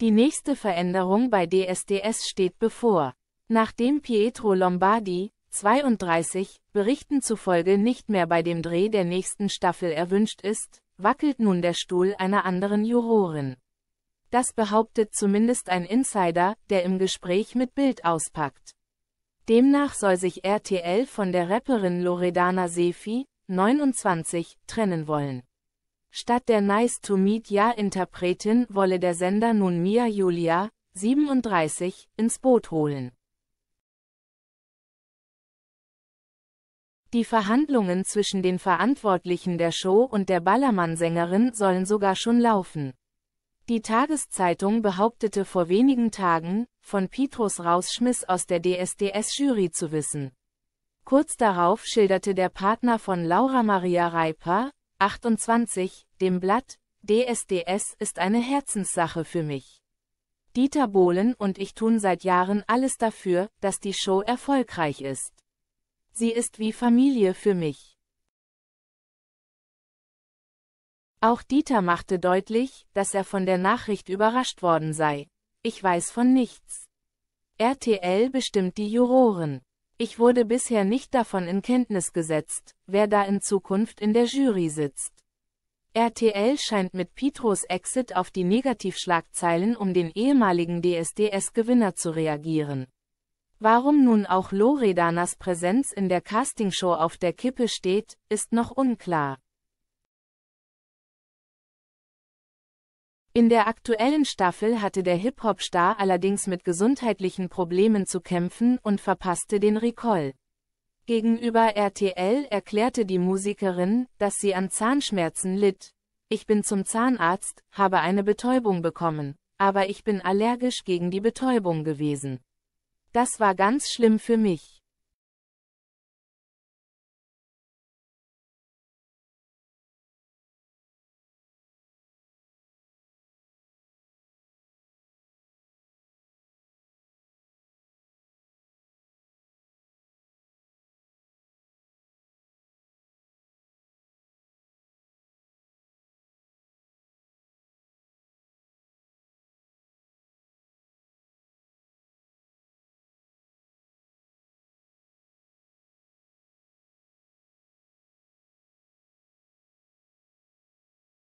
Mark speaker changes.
Speaker 1: Die nächste Veränderung bei DSDS steht bevor. Nachdem Pietro Lombardi, 32, Berichten zufolge nicht mehr bei dem Dreh der nächsten Staffel erwünscht ist, wackelt nun der Stuhl einer anderen Jurorin. Das behauptet zumindest ein Insider, der im Gespräch mit Bild auspackt. Demnach soll sich RTL von der Rapperin Loredana Sefi, 29, trennen wollen. Statt der Nice-to-meet-ya-Interpretin wolle der Sender nun Mia Julia, 37, ins Boot holen. Die Verhandlungen zwischen den Verantwortlichen der Show und der Ballermann-Sängerin sollen sogar schon laufen. Die Tageszeitung behauptete vor wenigen Tagen, von Pietros Rausschmiss aus der DSDS-Jury zu wissen. Kurz darauf schilderte der Partner von Laura Maria Reiper, 28, dem Blatt, DSDS ist eine Herzenssache für mich. Dieter Bohlen und ich tun seit Jahren alles dafür, dass die Show erfolgreich ist. Sie ist wie Familie für mich. Auch Dieter machte deutlich, dass er von der Nachricht überrascht worden sei. Ich weiß von nichts. RTL bestimmt die Juroren. Ich wurde bisher nicht davon in Kenntnis gesetzt, wer da in Zukunft in der Jury sitzt. RTL scheint mit Pietros Exit auf die Negativschlagzeilen um den ehemaligen DSDS-Gewinner zu reagieren. Warum nun auch Loredanas Präsenz in der Castingshow auf der Kippe steht, ist noch unklar. In der aktuellen Staffel hatte der Hip-Hop-Star allerdings mit gesundheitlichen Problemen zu kämpfen und verpasste den Recall. Gegenüber RTL erklärte die Musikerin, dass sie an Zahnschmerzen litt. Ich bin zum Zahnarzt, habe eine Betäubung bekommen, aber ich bin allergisch gegen die Betäubung gewesen. Das war ganz schlimm für mich.